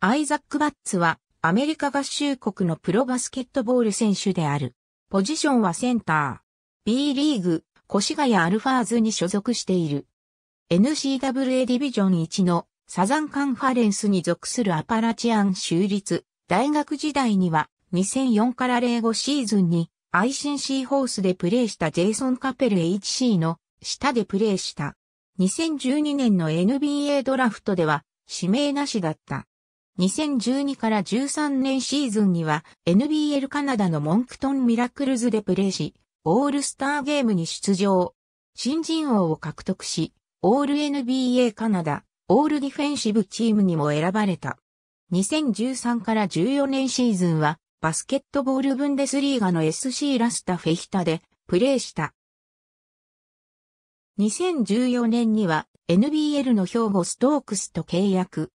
アイザック・バッツはアメリカ合衆国のプロバスケットボール選手である。ポジションはセンター。B リーグ、越谷アルファーズに所属している。n c w a ディビジョン1のサザンカンファレンスに属するアパラチアン州立大学時代には2004から05シーズンに ICC ホースでプレーしたジェイソン・カペル HC の下でプレーした。2012年の NBA ドラフトでは指名なしだった。2012から13年シーズンには NBL カナダのモンクトンミラクルズでプレーし、オールスターゲームに出場。新人王を獲得し、オール NBA カナダ、オールディフェンシブチームにも選ばれた。2013から14年シーズンは、バスケットボールブンデスリーガの SC ラスタフェヒタでプレーした。2014年には NBL の兵庫ストークスと契約。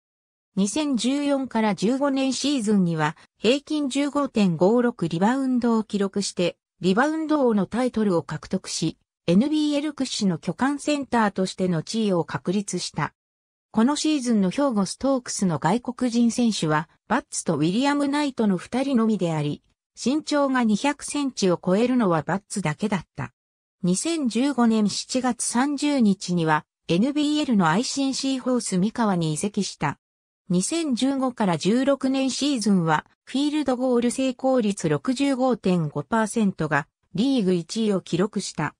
2014から15年シーズンには平均15.56リバウンドを記録して、リバウンド王のタイトルを獲得し、NBL 屈指の巨漢センターとしての地位を確立した。このシーズンの兵庫ストークスの外国人選手は、バッツとウィリアム・ナイトの二人のみであり、身長が200センチを超えるのはバッツだけだった。2015年7月30日には、NBL の ICC ホース三河に移籍した。2015から16年シーズンは、フィールドゴール成功率65.5%が、リーグ1位を記録した。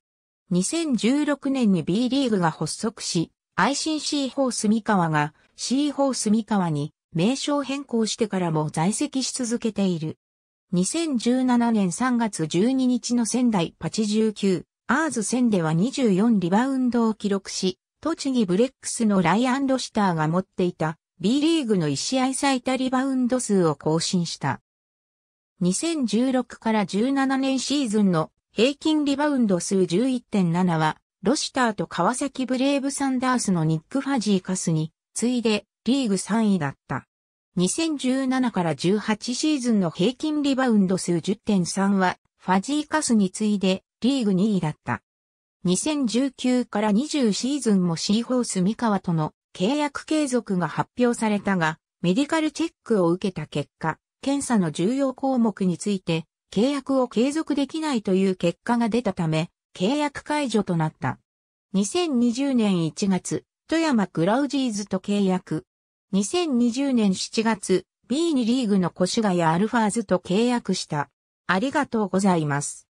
2016年に B リーグが発足し、ICC ホース三河が C ホース三河に名称変更してからも在籍し続けている。2017年3月12日の仙台パチ19、アーズ戦では24リバウンドを記録し、栃木ブレックスのライアン・ロシターが持っていた B リーグの1試合最多リバウンド数を更新した。2016から17年シーズンの平均リバウンド数11.7は、ロシターと川崎ブレイブサンダースのニック・ファジーカスに次いでリーグ3位だった。2017から18シーズンの平均リバウンド数10.3は、ファジーカスに次いでリーグ2位だった。2019から20シーズンもシーホース三河との契約継続が発表されたが、メディカルチェックを受けた結果、検査の重要項目について、契約を継続できないという結果が出たため、契約解除となった。2020年1月、富山グラウジーズと契約。2020年7月、B2 リーグの越谷アルファーズと契約した。ありがとうございます。